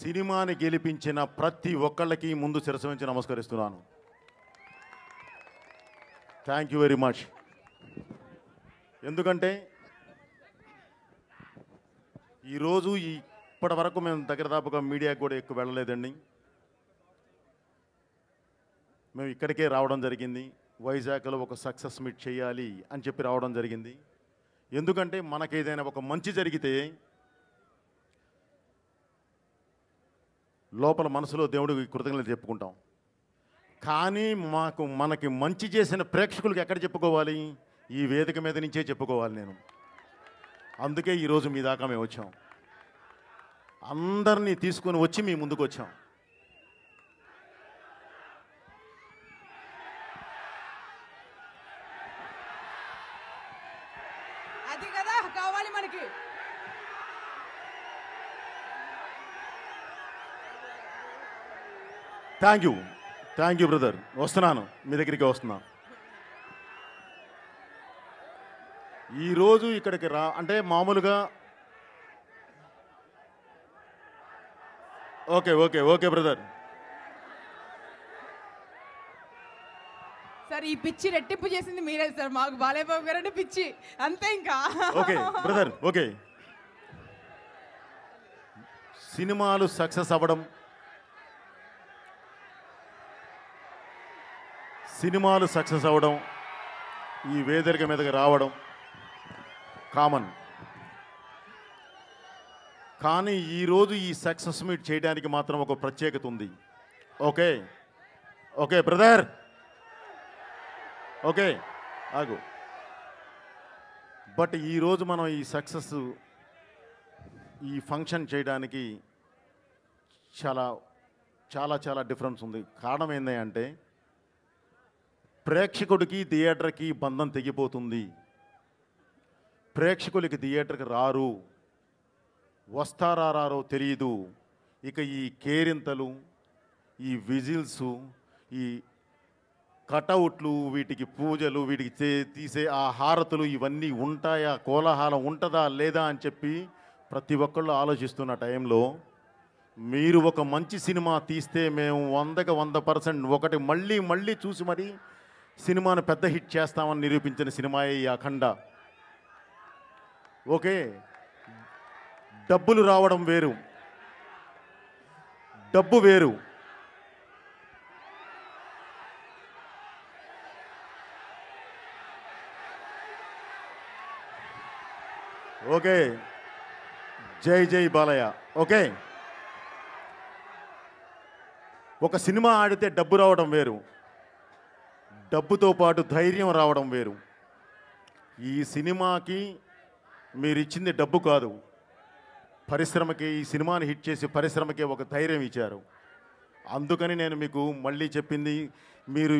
సినిమాని గెలిపించిన ప్రతి ఒక్కళ్ళకి ముందు శిరసవించి నమస్కరిస్తున్నాను థ్యాంక్ యూ వెరీ మచ్ ఎందుకంటే ఈరోజు ఈ ఇప్పటి వరకు మేము దగ్గర దాపుగా మీడియాకి కూడా ఎక్కువ వెళ్ళలేదండి మేము ఇక్కడికే రావడం జరిగింది వైజాగ్లో ఒక సక్సెస్ మీట్ చేయాలి అని చెప్పి రావడం జరిగింది ఎందుకంటే మనకేదైనా ఒక మంచి జరిగితే లోపల మనసులో దేవుడికి కృతజ్ఞతలు చెప్పుకుంటాం కానీ మాకు మనకి మంచి చేసిన ప్రేక్షకులకు ఎక్కడ చెప్పుకోవాలి ఈ వేదిక మీద నుంచే చెప్పుకోవాలి నేను అందుకే ఈరోజు మీ దాకా మేము వచ్చాం అందరినీ తీసుకొని వచ్చి మీ ముందుకు వచ్చాం అది కదా కావాలి మనకి thank you thank you brother వస్తున్నాను మీ దగ్గరికి వస్తున్నాను ఈరోజు ఇక్కడికి రా అంటే మామూలుగా okay okay okay brother sir ఈ పిచ్చి రెట్టింపు చేసింది మీరే సార్ మాకు బాలయ్యబాబు గారు అంటే పిచ్చి అంతే ఇంకా ఓకే బ్రదర్ ఓకే సినిమాలు సక్సెస్ అవ్వడం సినిమాలు సక్సెస్ అవ్వడం ఈ వేదిక మీదకి రావడం కామన్ కానీ ఈరోజు ఈ సక్సెస్ మీట్ చేయడానికి మాత్రం ఒక ప్రత్యేకత ఉంది ఓకే ఓకే బ్రదర్ ఓకే ఆగు బట్ ఈరోజు మనం ఈ సక్సెస్ ఈ ఫంక్షన్ చేయడానికి చాలా చాలా చాలా డిఫరెన్స్ ఉంది కారణం ఏంటంటే ప్రేక్షకుడికి థియేటర్కి బంధం తెగిపోతుంది ప్రేక్షకులకి థియేటర్కి రారు వస్తారా రారో తెలియదు ఇక ఈ కేరింతలు ఈ విజిల్స్ ఈ కటౌట్లు వీటికి పూజలు వీటికి తీసే ఆ హారతులు ఇవన్నీ ఉంటాయా కోలాహలం ఉంటుందా లేదా అని చెప్పి ప్రతి ఒక్కళ్ళు ఆలోచిస్తున్న టైంలో మీరు ఒక మంచి సినిమా తీస్తే మేము వందకి వంద పర్సెంట్ ఒకటి మళ్ళీ మళ్ళీ చూసి మరి సినిమాను పెద్ద హిట్ చేస్తామని నిరూపించిన సినిమా ఈ అఖండ ఓకే డబ్బులు రావడం వేరు డబ్బు వేరు ఓకే జై జై బాలయ్య ఓకే ఒక సినిమా ఆడితే డబ్బు రావడం వేరు డబ్బుతో పాటు ధైర్యం రావడం వేరు ఈ సినిమాకి మీరు ఇచ్చింది డబ్బు కాదు పరిశ్రమకి ఈ సినిమాని హిట్ చేసి పరిశ్రమకి ఒక ధైర్యం ఇచ్చారు అందుకని నేను మీకు మళ్ళీ చెప్పింది మీరు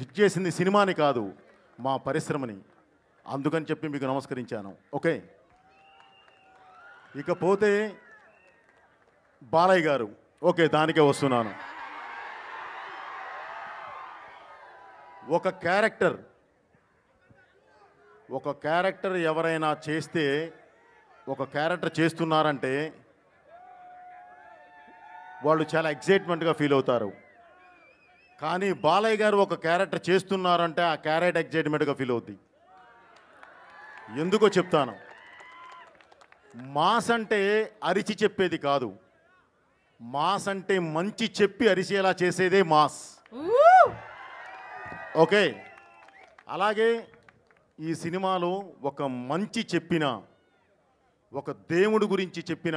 హిట్ చేసింది సినిమాని కాదు మా పరిశ్రమని అందుకని చెప్పి మీకు నమస్కరించాను ఓకే ఇకపోతే బాలయ్య గారు ఓకే దానికే వస్తున్నాను ఒక క్యారెక్టర్ ఒక క్యారెక్టర్ ఎవరైనా చేస్తే ఒక క్యారెక్టర్ చేస్తున్నారంటే వాళ్ళు చాలా ఎగ్జైట్మెంట్గా ఫీల్ అవుతారు కానీ బాలయ్య గారు ఒక క్యారెక్టర్ చేస్తున్నారంటే ఆ క్యారెట్ ఎగ్జైట్మెంట్గా ఫీల్ అవుద్ది ఎందుకో చెప్తాను మాస్ అంటే అరిచి చెప్పేది కాదు మాస్ అంటే మంచి చెప్పి అరిచేలా చేసేదే మాస్ ఓకే అలాగే ఈ సినిమాలో ఒక మంచి చెప్పిన ఒక దేవుడు గురించి చెప్పిన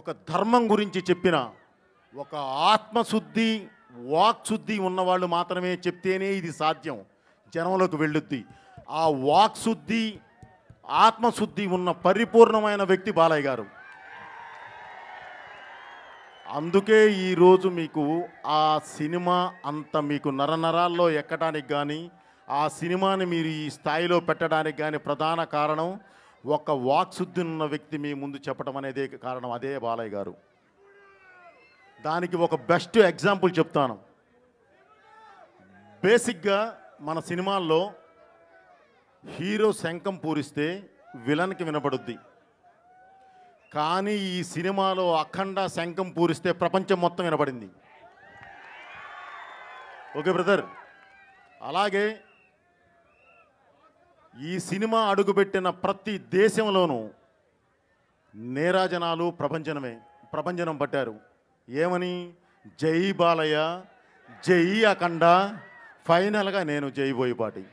ఒక ధర్మం గురించి చెప్పిన ఒక ఆత్మశుద్ధి వాక్శుద్ధి ఉన్నవాళ్ళు మాత్రమే చెప్తేనే ఇది సాధ్యం జనంలోకి వెళ్ళుద్ది ఆ వాక్శుద్ధి ఆత్మశుద్ధి ఉన్న పరిపూర్ణమైన వ్యక్తి బాలయ్య గారు అందుకే ఈరోజు మీకు ఆ సినిమా అంత మీకు నరనరాల్లో ఎక్కడానికి కానీ ఆ సినిమాని మీరు ఈ స్థాయిలో పెట్టడానికి కానీ ప్రధాన కారణం ఒక వాక్శుద్ధి ఉన్న వ్యక్తి మీ ముందు చెప్పడం అనేదే కారణం అదే బాలయ్య గారు దానికి ఒక బెస్ట్ ఎగ్జాంపుల్ చెప్తాను బేసిక్గా మన సినిమాల్లో హీరో శంఖం పూరిస్తే విలన్కి వినపడుద్ది కానీ ఈ సినిమాలో అఖండ శంఖం పూరిస్తే ప్రపంచం మొత్తం వినబడింది ఓకే బ్రదర్ అలాగే ఈ సినిమా అడుగుపెట్టిన ప్రతి దేశంలోనూ నేరాజనాలు ప్రపంచనమే ప్రపంచనం పట్టారు ఏమని జై బాలయ్య జై అఖండ ఫైనల్గా నేను జై Boyapati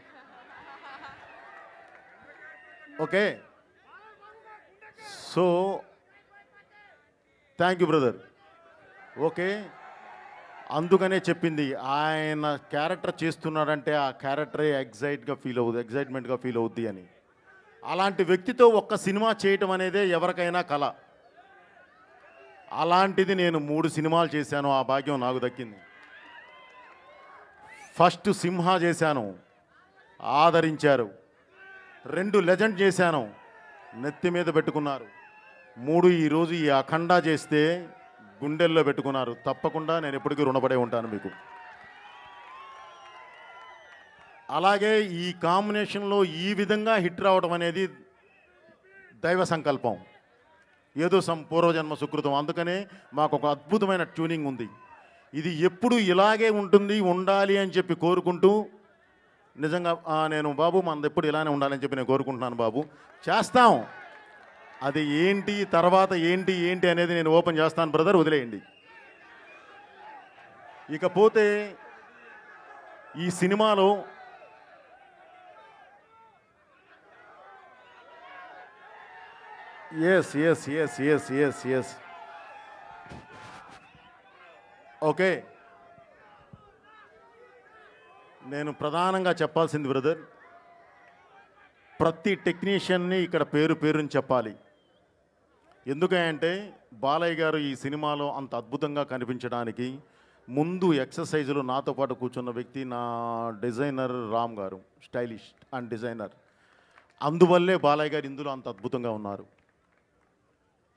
okay so thank you brother okay అందుకనే చెప్పింది ఆయన క్యారెక్టర్ చేస్తున్నాడంటే ఆ క్యారెక్టరే ఎగ్జైట్గా ఫీల్ అవుద్ది ఎగ్జైట్మెంట్గా ఫీల్ అవుద్ది అని అలాంటి వ్యక్తితో ఒక్క సినిమా చేయటం అనేదే ఎవరికైనా కళ అలాంటిది నేను మూడు సినిమాలు చేశాను ఆ భాగ్యం నాకు దక్కింది ఫస్ట్ సింహ చేశాను ఆదరించారు రెండు లెజెండ్ చేశాను నెత్తి మీద పెట్టుకున్నారు మూడు ఈరోజు ఈ అఖండ చేస్తే గుండెల్లో పెట్టుకున్నారు తప్పకుండా నేను ఎప్పటికీ రుణపడే ఉంటాను మీకు అలాగే ఈ కాంబినేషన్లో ఈ విధంగా హిట్ రావడం అనేది దైవ సంకల్పం ఏదో సం పూర్వజన్మ సుకృతం అందుకనే మాకు ఒక అద్భుతమైన ట్యూనింగ్ ఉంది ఇది ఎప్పుడు ఇలాగే ఉంటుంది ఉండాలి అని చెప్పి కోరుకుంటూ నిజంగా నేను బాబు మనది ఎప్పుడు ఇలానే ఉండాలని చెప్పి నేను కోరుకుంటున్నాను బాబు చేస్తాం అది ఏంటి తర్వాత ఏంటి ఏంటి అనేది నేను ఓపెన్ చేస్తాను బ్రదర్ వదిలేయండి ఇకపోతే ఈ సినిమాలో S S S S S S okay నేను ప్రధానంగా చెప్పాల్సింది బ్రదర్ ప్రతి టెక్నీషియన్ని ఇక్కడ పేరు పేరుని చెప్పాలి ఎందుకంటే బాలయ్య గారు ఈ సినిమాలో అంత అద్భుతంగా కనిపించడానికి ముందు ఎక్సర్సైజ్లో నాతో పాటు కూర్చున్న వ్యక్తి నా డిజైనర్ రామ్ గారు స్టైలిష్ అండ్ డిజైనర్ అందువల్లే బాలయ్య గారు ఇందులో అంత అద్భుతంగా ఉన్నారు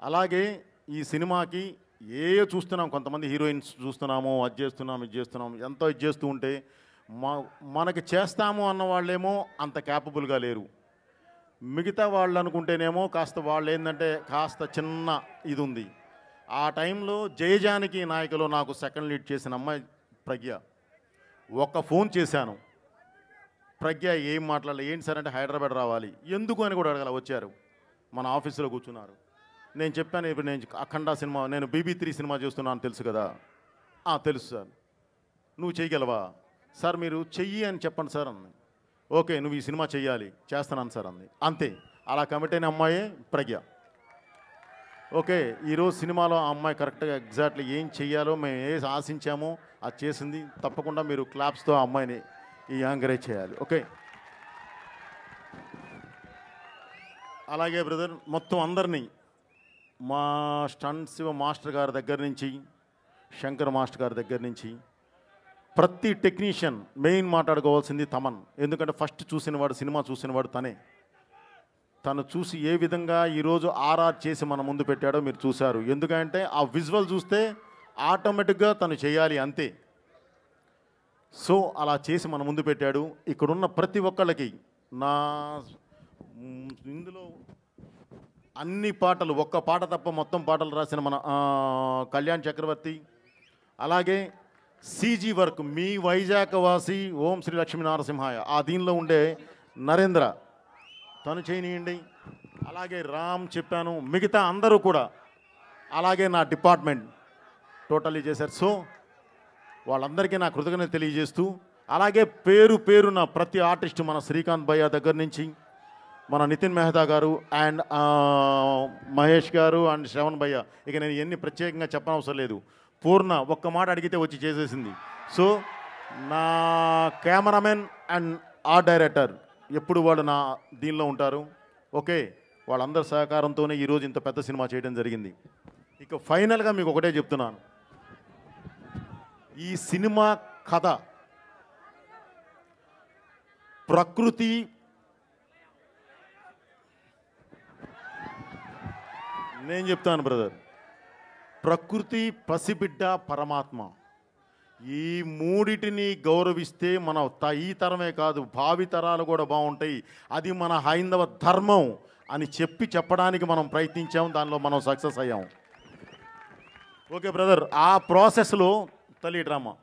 అలాగే ఈ సినిమాకి ఏ చూస్తున్నాం కొంతమంది హీరోయిన్స్ చూస్తున్నాము అది చేస్తున్నాం ఇది చేస్తున్నాం ఎంతో ఇది చేస్తూ ఉంటే మా మనకి చేస్తాము అన్న వాళ్ళేమో అంత క్యాపబుల్గా లేరు మిగతా వాళ్ళు అనుకుంటేనేమో కాస్త వాళ్ళు ఏంటంటే కాస్త చిన్న ఇది ఉంది ఆ టైంలో జయజానికి నాయకులు నాకు సెకండ్ లీడ్ చేసిన అమ్మాయి ప్రజ్ఞ ఒక్క ఫోన్ చేశాను ప్రజ్ఞ ఏం మాట్లాడలేదు ఏంటి సార్ అంటే హైదరాబాద్ రావాలి ఎందుకు అని కూడా అడగల వచ్చారు మన ఆఫీసులో కూర్చున్నారు నేను చెప్పాను ఇప్పుడు నేను అఖండ సినిమా నేను బీబీ త్రీ సినిమా చూస్తున్నాను తెలుసు కదా తెలుసు సార్ నువ్వు చేయగలవా సార్ మీరు చెయ్యి అని చెప్పండి సార్ అన్నాను ఓకే నువ్వు ఈ సినిమా చేయాలి చేస్తాను సార్ అంది అంతే అలా కమిట్ అయిన అమ్మాయి ప్రజ్ఞ ఓకే ఈరోజు సినిమాలో ఆ అమ్మాయి కరెక్ట్గా ఎగ్జాక్ట్లీ ఏం చేయాలో మేము ఏ ఆశించామో అది చేసింది తప్పకుండా మీరు క్లాప్స్తో ఆ అమ్మాయిని ఈ యాంకరేజ్ చేయాలి ఓకే అలాగే బ్రదర్ మొత్తం అందరినీ మా శివ మాస్టర్ గారి దగ్గర నుంచి శంకర్ మాస్టర్ గారి దగ్గర నుంచి ప్రతి టెక్నీషియన్ మెయిన్ మాట్లాడుకోవాల్సింది తమన్ ఎందుకంటే ఫస్ట్ చూసినవాడు సినిమా చూసినవాడు తనే తను చూసి ఏ విధంగా ఈరోజు ఆర్ఆర్ చేసి మన ముందు పెట్టాడో మీరు చూశారు ఎందుకంటే ఆ విజువల్ చూస్తే ఆటోమేటిక్గా తను చేయాలి అంతే సో అలా చేసి మన ముందు పెట్టాడు ఇక్కడున్న ప్రతి ఒక్కళ్ళకి నా ఇందులో అన్ని పాటలు ఒక్క పాట తప్ప మొత్తం పాటలు రాసిన మన కళ్యాణ్ చక్రవర్తి అలాగే సీజీ వర్క్ మీ వైజాగ్ వాసి ఓం శ్రీ లక్ష్మీ నరసింహాయ ఆ దీనిలో ఉండే నరేంద్ర తను చేయనియండి అలాగే రామ్ చెప్పాను మిగతా అందరూ కూడా అలాగే నా డిపార్ట్మెంట్ టోటల్లీ చేశారు సో వాళ్ళందరికీ నా కృతజ్ఞత తెలియజేస్తూ అలాగే పేరు పేరు నా ప్రతి ఆర్టిస్ట్ మన శ్రీకాంత్ భయ్య దగ్గర నుంచి మన నితిన్ మెహతా గారు అండ్ మహేష్ గారు అండ్ శ్రవణ్ భయ్య ఇక నేను ఎన్ని ప్రత్యేకంగా చెప్పనవసరం లేదు పూర్ణ ఒక్క మాట అడిగితే వచ్చి చేసేసింది సో నా కెమెరామెన్ అండ్ ఆర్ట్ డైరెక్టర్ ఎప్పుడు వాళ్ళు నా దీనిలో ఉంటారు ఓకే వాళ్ళందరి సహకారంతోనే ఈరోజు ఇంత పెద్ద సినిమా చేయడం జరిగింది ఇక ఫైనల్గా మీకు ఒకటే చెప్తున్నాను ఈ సినిమా కథ ప్రకృతి నేను చెప్తాను బ్రదర్ ప్రకృతి పసిబిడ్డ పరమాత్మ ఈ మూడిటిని గౌరవిస్తే మన ఈ తరమే కాదు భావితరాలు కూడా బాగుంటాయి అది మన హైందవ ధర్మం అని చెప్పి చెప్పడానికి మనం ప్రయత్నించాం దానిలో మనం సక్సెస్ అయ్యాం ఓకే బ్రదర్ ఆ ప్రాసెస్లో తల్లి డ్రామా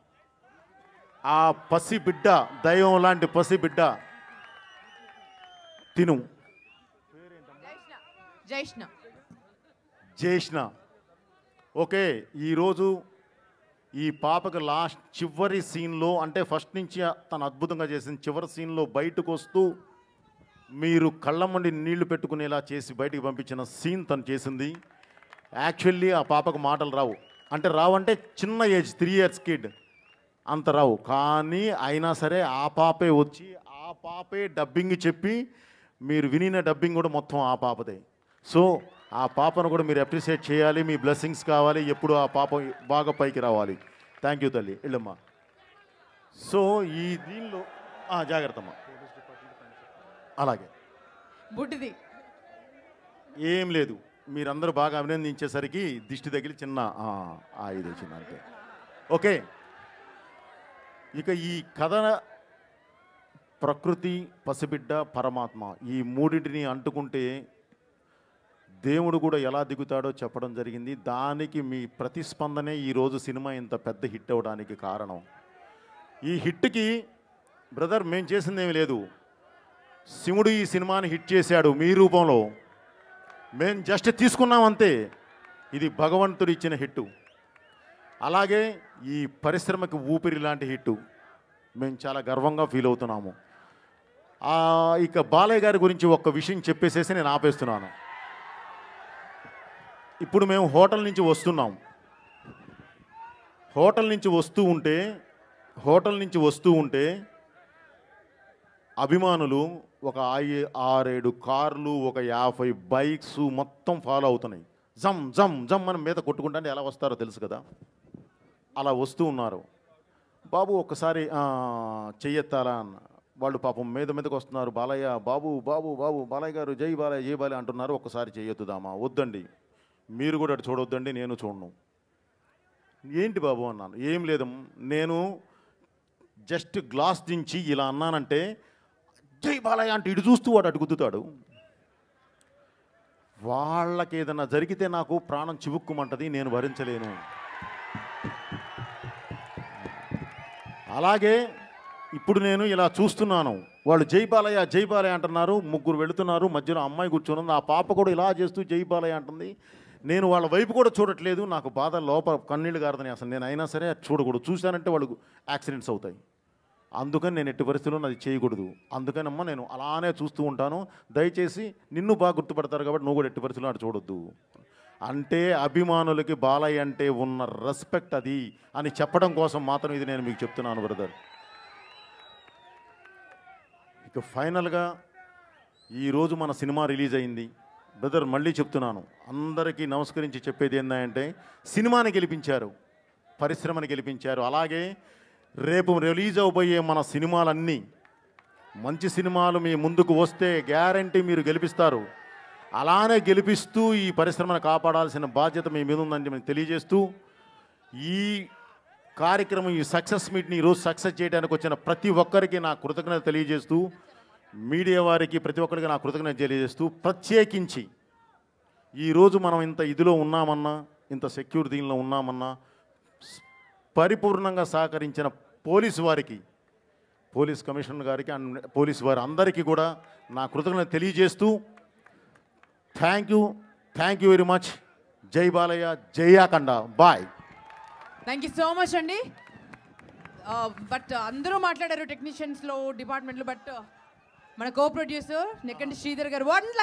ఆ పసి బిడ్డ దైవం లాంటి పసి బిడ్డ తిను జైష్ణ జైష్ణ ఓకే ఈరోజు ఈ పాపకు లాస్ట్ చివరి సీన్లో అంటే ఫస్ట్ నుంచి తను అద్భుతంగా చేసిన చివరి సీన్లో బయటకు వస్తూ మీరు కళ్ళ మండి నీళ్లు పెట్టుకునేలా చేసి బయటికి పంపించిన సీన్ తను చేసింది యాక్చువల్లీ ఆ పాపకు మాటలు రావు అంటే రావు అంటే చిన్న ఏజ్ త్రీ ఇయర్స్ కిడ్ అంత రావు కానీ అయినా సరే ఆ పాపే వచ్చి ఆ పాపే డబ్బింగ్ చెప్పి మీరు వినిన డబ్బింగ్ కూడా మొత్తం ఆ పాపదే సో ఆ పాపను కూడా మీరు అప్రిషియేట్ చేయాలి మీ బ్లెస్సింగ్స్ కావాలి ఎప్పుడు ఆ పాప బాగా పైకి రావాలి థ్యాంక్ యూ తల్లి వెళ్ళమ్మా సో ఈ దీనిలో అమ్మా అలాగే బుడ్డిది ఏం లేదు మీరందరూ బాగా అభినందించేసరికి దిష్టి తగిలి చిన్న ఇది వచ్చింది అంతే ఓకే ఇక ఈ కథ ప్రకృతి పసిబిడ్డ పరమాత్మ ఈ మూడింటిని అంటుకుంటే దేవుడు కూడా ఎలా దిగుతాడో చెప్పడం జరిగింది దానికి మీ ప్రతిస్పందనే ఈరోజు సినిమా ఇంత పెద్ద హిట్ అవ్వడానికి కారణం ఈ హిట్కి బ్రదర్ మేము చేసిందేమి లేదు శివుడు ఈ సినిమాని హిట్ చేశాడు మీ రూపంలో మేము జస్ట్ తీసుకున్నాం అంతే ఇది భగవంతుడు ఇచ్చిన హిట్టు అలాగే ఈ పరిశ్రమకి ఊపిరి లాంటి హిట్టు మేము చాలా గర్వంగా ఫీల్ అవుతున్నాము ఇక బాలయ్య గారి గురించి ఒక్క విషయం చెప్పేసేసి నేను ఆపేస్తున్నాను ఇప్పుడు మేము హోటల్ నుంచి వస్తున్నాం హోటల్ నుంచి వస్తూ ఉంటే హోటల్ నుంచి వస్తూ ఉంటే అభిమానులు ఒక ఐ ఆరేడు కార్లు ఒక యాభై బైక్స్ మొత్తం ఫాలో అవుతున్నాయి జమ్ జమ్ జమ్ మనం మీద కొట్టుకుంటాను ఎలా వస్తారో తెలుసు కదా అలా వస్తూ ఉన్నారు బాబు ఒకసారి చెయ్యెత్తారా అన్న వాళ్ళు పాపం మీద మీదకి వస్తున్నారు బాలయ్య బాబు బాబు బాబు బాలయ్య గారు జై బాలయ్య జై బాలయ్య అంటున్నారు ఒక్కసారి చేయొద్దుదామా వద్దండి మీరు కూడా అటు చూడొద్దండి నేను చూడను ఏంటి బాబు అన్నాను ఏం లేదు నేను జస్ట్ గ్లాస్ దించి ఇలా అన్నానంటే జై బాలయ్య అంటే ఇటు చూస్తూ వాడు అటు వాళ్ళకి ఏదైనా జరిగితే నాకు ప్రాణం చిబుక్కుమంటది నేను భరించలేను అలాగే ఇప్పుడు నేను ఇలా చూస్తున్నాను వాళ్ళు జై బాలయ్య జై బాలయ్య అంటున్నారు ముగ్గురు వెళుతున్నారు మధ్యలో అమ్మాయి కూర్చొని ఆ పాప కూడా ఇలా చేస్తూ జై బాలయ్య అంటుంది నేను వాళ్ళ వైపు కూడా చూడట్లేదు నాకు బాధ లోపల కన్నీళ్ళు గారదని అసలు నేను అయినా సరే చూడకూడదు చూశానంటే వాళ్ళకు యాక్సిడెంట్స్ అవుతాయి అందుకని నేను ఎట్టి పరిస్థితుల్లో అది చేయకూడదు అందుకనమ్మా నేను అలానే చూస్తూ ఉంటాను దయచేసి నిన్ను బాగా గుర్తుపడతారు కాబట్టి నువ్వు కూడా ఎట్టి పరిస్థితులు అటు చూడొద్దు అంటే అభిమానులకి బాలయ్య అంటే ఉన్న రెస్పెక్ట్ అది అని చెప్పడం కోసం మాత్రం ఇది నేను మీకు చెప్తున్నాను బ్రదర్ ఇక ఫైనల్గా ఈరోజు మన సినిమా రిలీజ్ అయింది బ్రదర్ మళ్ళీ చెప్తున్నాను అందరికీ నమస్కరించి చెప్పేది ఏంటంటే సినిమాని గెలిపించారు పరిశ్రమని గెలిపించారు అలాగే రేపు రిలీజ్ అవబోయే మన సినిమాలన్నీ మంచి సినిమాలు మీ ముందుకు వస్తే గ్యారంటీ మీరు గెలిపిస్తారు అలానే గెలిపిస్తూ ఈ పరిశ్రమను కాపాడాల్సిన బాధ్యత మీ మీద ఉందని మేము తెలియజేస్తూ ఈ కార్యక్రమం ఈ సక్సెస్ మీట్ని ఈరోజు సక్సెస్ చేయడానికి వచ్చిన ప్రతి ఒక్కరికి నా కృతజ్ఞత తెలియజేస్తూ మీడియా వారికి ప్రతి ఒక్కరికి నా కృతజ్ఞత తెలియజేస్తూ ప్రత్యేకించి ఈరోజు మనం ఇంత ఇదిలో ఉన్నామన్నా ఇంత సెక్యూర్ దీనిలో ఉన్నామన్నా పరిపూర్ణంగా సహకరించిన పోలీసు వారికి పోలీస్ కమిషనర్ గారికి అండ్ పోలీస్ వారి అందరికీ కూడా నా కృతజ్ఞత తెలియజేస్తూ thank you thank you very much జై బాలయ్య జయాఖండ bye thank you so much అండి బట్ uh, అందరూ మాట్లాడారు టెక్నీషియన్స్లో డిపార్ట్మెంట్లో బట్ మన కో ప్రొడ్యూసర్ నెక్కంటి శ్రీధర్ గారు వన్